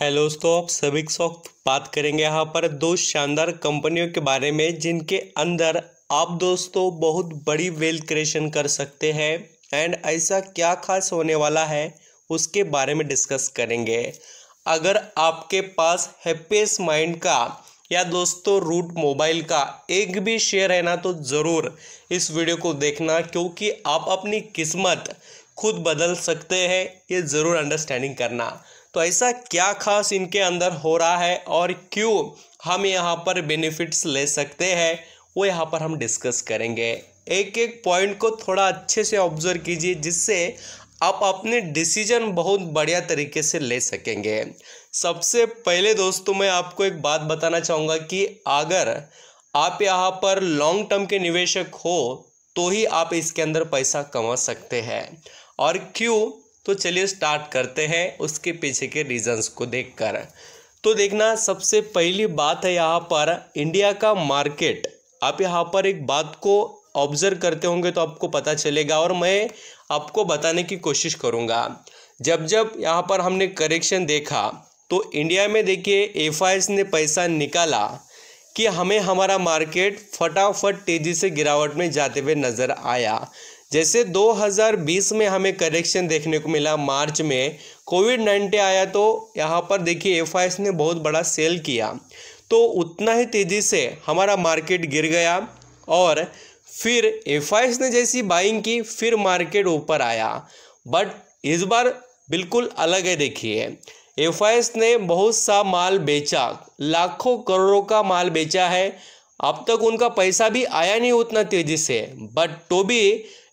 hello दोस्तों आप सभी वक्त बात करेंगे यहाँ पर दो शानदार कंपनियों के बारे में जिनके अंदर आप दोस्तों बहुत बड़ी वेल्थ क्रिएशन कर सकते हैं एंड ऐसा क्या खास होने वाला है उसके बारे में डिस्कस करेंगे अगर आपके पास हैप्पीस माइंड का या दोस्तों रूट मोबाइल का एक भी शेयर है ना तो ज़रूर इस वीडियो को देखना क्योंकि आप अपनी किस्मत खुद बदल सकते हैं ये ज़रूर अंडरस्टैंडिंग करना तो ऐसा क्या खास इनके अंदर हो रहा है और क्यों हम यहाँ पर बेनिफिट्स ले सकते हैं वो यहाँ पर हम डिस्कस करेंगे एक एक पॉइंट को थोड़ा अच्छे से ऑब्जर्व कीजिए जिससे आप अपने डिसीजन बहुत बढ़िया तरीके से ले सकेंगे सबसे पहले दोस्तों मैं आपको एक बात बताना चाहूँगा कि अगर आप यहाँ पर लॉन्ग टर्म के निवेशक हो तो ही आप इसके अंदर पैसा कमा सकते हैं और क्यों तो चलिए स्टार्ट करते हैं उसके पीछे के रीजंस को देखकर तो देखना सबसे पहली बात है यहाँ पर इंडिया का मार्केट आप यहाँ पर एक बात को ऑब्जर्व करते होंगे तो आपको पता चलेगा और मैं आपको बताने की कोशिश करूँगा जब जब यहाँ पर हमने करेक्शन देखा तो इंडिया में देखिए एफ ने पैसा निकाला कि हमें हमारा मार्केट फटाफट तेज़ी से गिरावट में जाते हुए नज़र आया जैसे 2020 में हमें करेक्शन देखने को मिला मार्च में कोविड नाइन्टीन आया तो यहाँ पर देखिए एफ ने बहुत बड़ा सेल किया तो उतना ही तेज़ी से हमारा मार्केट गिर गया और फिर एफ ने जैसी बाइंग की फिर मार्केट ऊपर आया बट इस बार बिल्कुल अलग है देखिए एफ ने बहुत सा माल बेचा लाखों करोड़ों का माल बेचा है अब तक उनका पैसा भी आया नहीं उतना तेज़ी से बट तो भी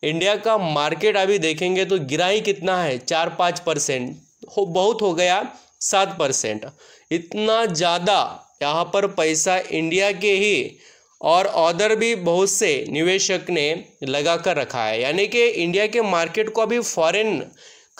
इंडिया का मार्केट अभी देखेंगे तो गिरा ही कितना है चार पाँच परसेंट हो बहुत हो गया सात परसेंट इतना ज़्यादा यहाँ पर पैसा इंडिया के ही और अदर भी बहुत से निवेशक ने लगा कर रखा है यानी कि इंडिया के मार्केट को अभी फॉरेन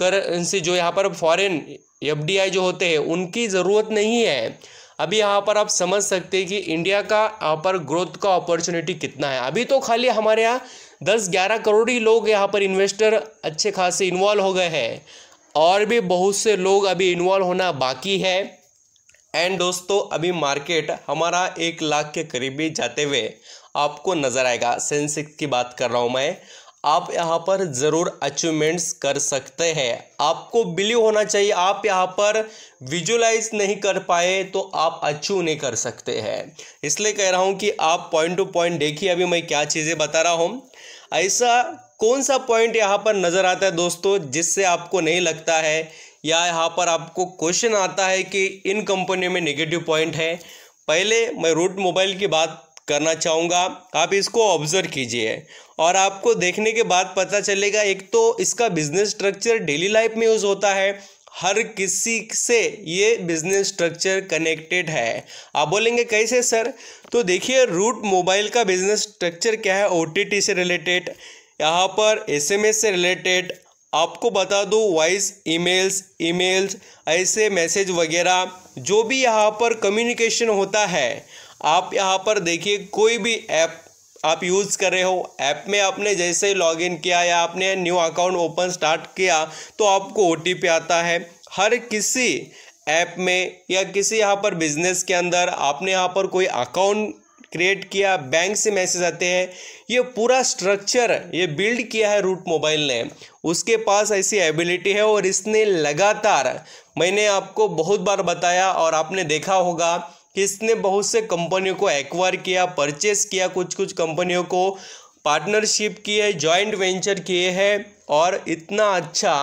करेंसी जो यहाँ पर फॉरेन एफ जो होते हैं उनकी ज़रूरत नहीं है अभी यहाँ पर आप समझ सकते हैं कि इंडिया का यहाँ पर ग्रोथ का अपॉर्चुनिटी कितना है अभी तो खाली हमारे यहाँ दस ग्यारह करोड़ ही लोग यहाँ पर इन्वेस्टर अच्छे खासे इन्वॉल्व हो गए हैं और भी बहुत से लोग अभी इन्वॉल्व होना बाकी है एंड दोस्तों अभी मार्केट हमारा एक लाख के करीब भी जाते हुए आपको नज़र आएगा सेंसेक्स की बात कर रहा हूँ मैं आप यहाँ पर ज़रूर अचीवमेंट्स कर सकते हैं आपको बिलीव होना चाहिए आप यहाँ पर विजुलाइज नहीं कर पाए तो आप अचीव नहीं कर सकते हैं इसलिए कह रहा हूँ कि आप पॉइंट टू पॉइंट देखिए अभी मैं क्या चीज़ें बता रहा हूँ ऐसा कौन सा पॉइंट यहाँ पर नज़र आता है दोस्तों जिससे आपको नहीं लगता है या यहाँ पर आपको क्वेश्चन आता है कि इन कंपनियों में निगेटिव पॉइंट है पहले मैं रूट मोबाइल की बात करना चाहूँगा आप इसको ऑब्ज़र्व कीजिए और आपको देखने के बाद पता चलेगा एक तो इसका बिजनेस स्ट्रक्चर डेली लाइफ में यूज़ होता है हर किसी से ये बिजनेस स्ट्रक्चर कनेक्टेड है आप बोलेंगे कैसे सर तो देखिए रूट मोबाइल का बिजनेस स्ट्रक्चर क्या है ओ से रिलेटेड यहाँ पर एसएमएस से रिलेटेड आपको बता दूँ वॉइस ईमेल्स ईमेल्स ऐसे मैसेज वगैरह जो भी यहाँ पर कम्युनिकेशन होता है आप यहाँ पर देखिए कोई भी ऐप आप यूज़ कर रहे हो ऐप में आपने जैसे ही लॉगिन किया या आपने न्यू अकाउंट ओपन स्टार्ट किया तो आपको ओ आता है हर किसी ऐप में या किसी यहाँ पर बिजनेस के अंदर आपने यहाँ पर कोई अकाउंट क्रिएट किया बैंक से मैसेज आते हैं ये पूरा स्ट्रक्चर ये बिल्ड किया है रूट मोबाइल ने उसके पास ऐसी एबिलिटी है और इसने लगातार मैंने आपको बहुत बार बताया और आपने देखा होगा किसने बहुत से कंपनियों को एक्वायर किया परचेस किया कुछ कुछ कंपनियों को पार्टनरशिप किए जॉइंट वेंचर किए हैं और इतना अच्छा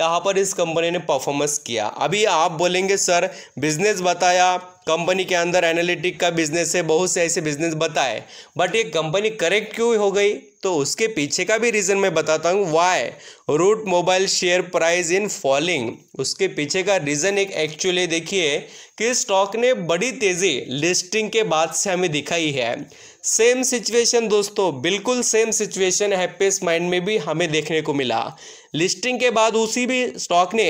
यहाँ पर इस कंपनी ने परफॉर्मेंस किया अभी आप बोलेंगे सर बिजनेस बताया कंपनी के अंदर एनालिटिक का बिजनेस है बहुत से ऐसे बिजनेस बताए बट ये कंपनी करेक्ट क्यों हो गई तो उसके पीछे का भी रीज़न मैं बताता हूँ why Route Mobile share price in falling उसके पीछे का रीज़न एक एक्चुअली देखिए कि स्टॉक ने बड़ी तेज़ी लिस्टिंग के बाद से हमें दिखाई है सेम सिचुएशन दोस्तों बिल्कुल सेम सिचुएशन हैप्पीस माइंड में भी हमें देखने को मिला लिस्टिंग के बाद उसी भी स्टॉक ने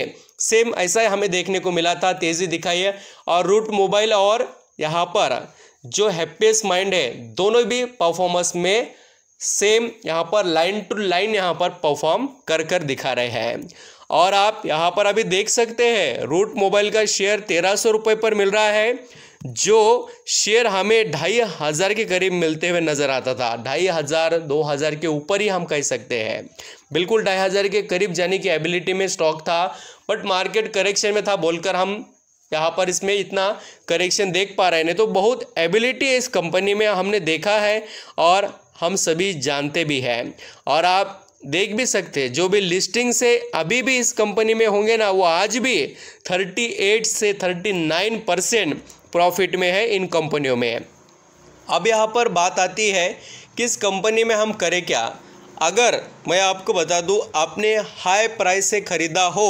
सेम ऐसा ही हमें देखने को मिला था तेज़ी दिखाई है और रूट मोबाइल और यहाँ पर जो हैप्पीस माइंड है दोनों भी परफॉर्मेंस में सेम यहाँ पर लाइन टू लाइन यहाँ पर परफॉर्म कर कर दिखा रहे हैं और आप यहाँ पर अभी देख सकते हैं रूट मोबाइल का शेयर तेरह सौ रुपये पर मिल रहा है जो शेयर हमें ढाई हज़ार के करीब मिलते हुए नज़र आता था ढाई हज़ार दो हज़ार के ऊपर ही हम कह सकते हैं बिल्कुल ढाई हज़ार के करीब जाने की एबिलिटी में स्टॉक था बट मार्केट करेक्शन में था बोलकर हम यहाँ पर इसमें इतना करेक्शन देख पा रहे हैं तो बहुत एबिलिटी इस कंपनी में हमने देखा है और हम सभी जानते भी हैं और आप देख भी सकते हैं जो भी लिस्टिंग से अभी भी इस कंपनी में होंगे ना वो आज भी 38 से 39 परसेंट प्रॉफिट में है इन कंपनियों में अब यहाँ पर बात आती है कि इस कंपनी में हम करें क्या अगर मैं आपको बता दूँ आपने हाई प्राइस से ख़रीदा हो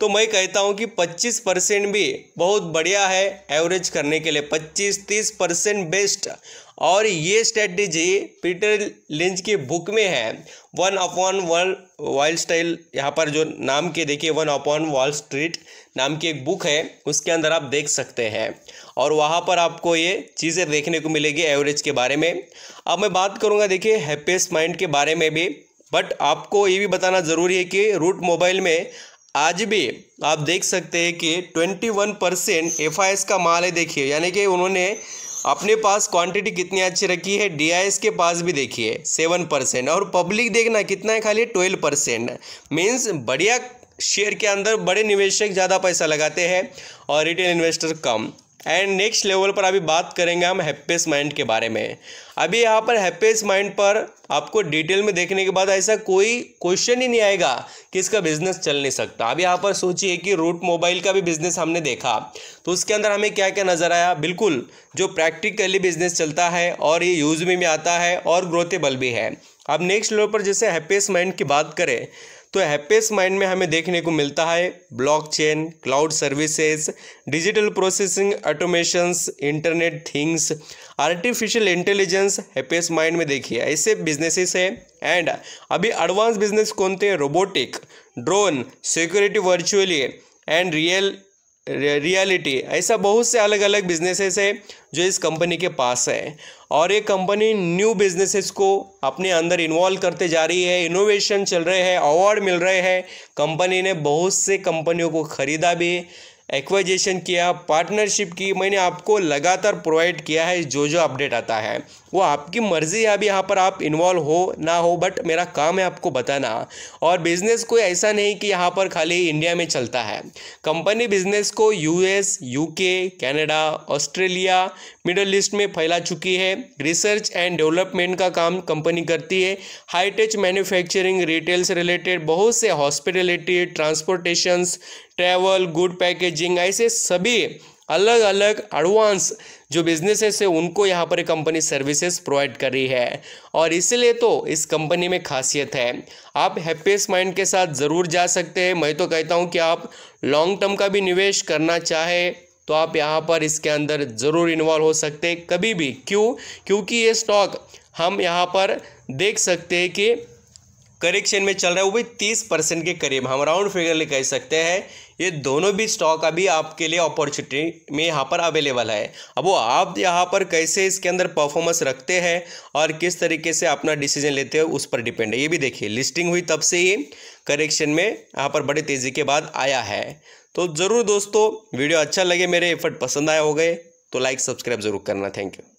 तो मैं कहता हूँ कि 25 परसेंट भी बहुत बढ़िया है एवरेज करने के लिए 25-30 परसेंट बेस्ट और ये स्ट्रेटजी पीटर लिंच की बुक में है one upon world wild style यहाँ पर जो नाम के देखिए वन अपॉन वॉल स्ट्रीट नाम की एक बुक है उसके अंदर आप देख सकते हैं और वहाँ पर आपको ये चीज़ें देखने को मिलेगी एवरेज के बारे में अब मैं बात करूँगा देखिए हैप्पीस्ट माइंड के बारे में भी बट आपको ये भी बताना ज़रूरी है कि रूट मोबाइल में आज भी आप देख सकते हैं कि 21 परसेंट एफ का माल है देखिए यानी कि उन्होंने अपने पास क्वांटिटी कितनी अच्छी रखी है डी के पास भी देखिए सेवन परसेंट और पब्लिक देखना कितना है खाली ट्वेल्व परसेंट मीन्स बढ़िया शेयर के अंदर बड़े निवेशक ज़्यादा पैसा लगाते हैं और रिटेल इन्वेस्टर कम एंड नेक्स्ट लेवल पर अभी बात करेंगे हम हैप्पीस माइंड के बारे में अभी यहाँ पर हैप्पीस माइंड पर आपको डिटेल में देखने के बाद ऐसा कोई क्वेश्चन ही नहीं आएगा कि इसका बिजनेस चल नहीं सकता अभी यहाँ पर सोचिए कि रूट मोबाइल का भी बिजनेस हमने देखा तो उसके अंदर हमें क्या क्या नज़र आया बिल्कुल जो प्रैक्टिकली बिजनेस चलता है और ये यूज में भी आता है और ग्रोथेबल भी है अब नेक्स्ट लेवल पर जैसे हैप्पीस माइंड की बात करें तो हैप्पीस माइंड में हमें देखने को मिलता है blockchain cloud services digital processing automations internet things artificial intelligence happiest mind में देखिए ऐसे बिजनेसेस है एंड अभी एडवांस बिजनेस कौन थे robotic drone security virtually and real reality ऐसा बहुत से अलग अलग बिजनेसेस है जो इस कंपनी के पास है और ये कंपनी न्यू बिजनेसेस को अपने अंदर इन्वॉल्व करते जा रही है इनोवेशन चल रहे हैं अवार्ड मिल रहे हैं कंपनी ने बहुत से कंपनियों को ख़रीदा भी एक्वाइजेशन किया पार्टनरशिप की मैंने आपको लगातार प्रोवाइड किया है जो जो अपडेट आता है वो आपकी मर्ज़ी है अभी यहाँ पर आप इन्वॉल्व हो ना हो बट मेरा काम है आपको बताना और बिज़नेस कोई ऐसा नहीं कि यहाँ पर खाली इंडिया में चलता है कंपनी बिज़नेस को US UK Canada Australia Middle East में फैला चुकी है रिसर्च एंड डेवलपमेंट का काम कंपनी करती है हाईटेच मैन्युफैक्चरिंग रिटेल से रिलेटेड बहुत से hospitality transportations travel good packaging ऐसे सभी अलग अलग एडवांस जो बिजनेसेस है उनको यहाँ पर कंपनी सर्विसेज प्रोवाइड कर रही है और इसलिए तो इस कंपनी में खासियत है आप हैप्पीस्ट माइंड के साथ ज़रूर जा सकते हैं मैं तो कहता हूँ कि आप लॉन्ग टर्म का भी निवेश करना चाहे तो आप यहाँ पर इसके अंदर ज़रूर इन्वॉल्व हो सकते हैं कभी भी क्यों क्योंकि ये स्टॉक हम यहाँ पर देख सकते हैं कि करेक्शन में चल रहा है वो भी तीस परसेंट के करीब हम राउंड फिगर ले कह सकते हैं ये दोनों भी स्टॉक अभी आपके लिए अपॉर्चुनिटी में यहाँ पर अवेलेबल है अब वो आप यहाँ पर कैसे इसके अंदर परफॉर्मेंस रखते हैं और किस तरीके से अपना डिसीजन लेते हैं उस पर डिपेंड है ये भी देखिए लिस्टिंग हुई तब से ये करेक्शन में यहाँ पर बड़ी तेज़ी के बाद आया है तो ज़रूर दोस्तों वीडियो अच्छा लगे मेरे एफर्ट पसंद आए हो गए तो लाइक सब्सक्राइब ज़रूर करना थैंक यू